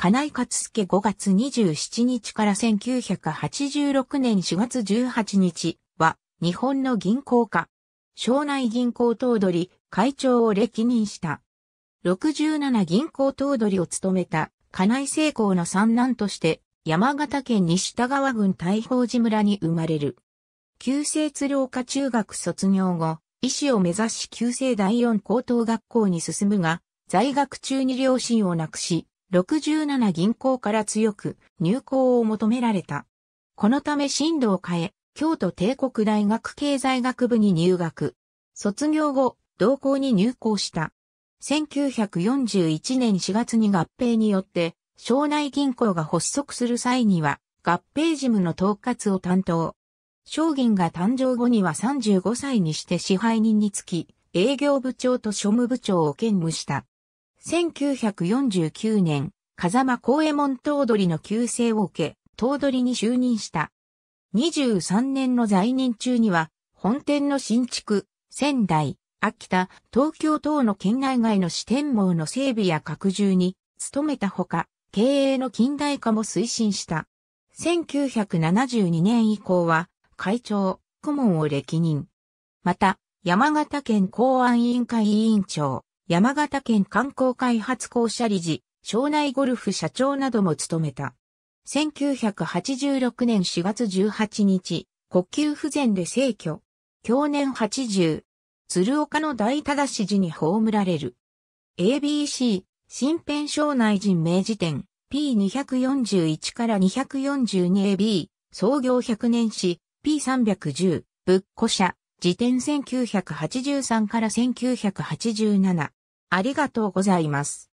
金井勝助5月27日から1986年4月18日は、日本の銀行家、省内銀行頭取、会長を歴任した。67銀行頭取を務めた、金井成功の三男として、山形県西田川郡大宝寺村に生まれる。旧制鶴岡中学卒業後、医師を目指し旧制第四高等学校に進むが、在学中に両親を亡くし、67銀行から強く入行を求められた。このため進路を変え、京都帝国大学経済学部に入学。卒業後、同校に入校した。1941年4月に合併によって、省内銀行が発足する際には、合併事務の統括を担当。商銀が誕生後には35歳にして支配人につき、営業部長と庶務部長を兼務した。1949年、風間公右衛門頭取の旧姓を受け、頭取に就任した。23年の在任中には、本店の新築、仙台、秋田、東京等の県内外の支店網の整備や拡充に努めたほか、経営の近代化も推進した。1972年以降は、会長、顧問を歴任。また、山形県公安委員会委員長、山形県観光開発公社理事、省内ゴルフ社長なども務めた。1986年4月18日、呼吸不全で逝去。去年80。鶴岡の大忠氏寺に葬られる。ABC、新編省内人明治典、P241 から 242AB、創業100年史、P310、仏庫社、辞典1983から1987。ありがとうございます。